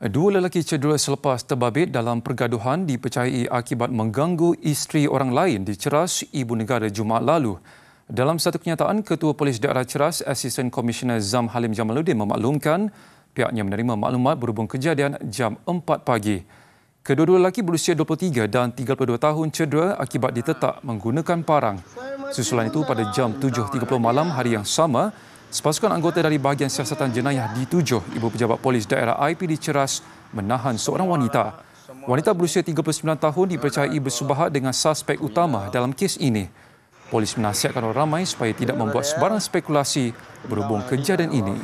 Dua lelaki cedera selepas terbabit dalam pergaduhan dipercayai akibat mengganggu isteri orang lain di Ceras, Ibu Negara Jumaat lalu. Dalam satu kenyataan, Ketua Polis Daerah Ceras, Assistant Commissioner Zam Halim Jamaluddin memaklumkan pihaknya menerima maklumat berhubung kejadian jam 4 pagi. Kedua-dua lelaki berusia 23 dan 32 tahun cedera akibat ditetak menggunakan parang. Susulan itu pada jam 7.30 malam hari yang sama, Sepasukan anggota dari bahagian siasatan jenayah ditujuh ibu pejabat polis daerah IP di Ceras menahan seorang wanita. Wanita berusia 39 tahun dipercayai bersubahat dengan suspek utama dalam kes ini. Polis menasihatkan orang ramai supaya tidak membuat sebarang spekulasi berhubung kejadian ini.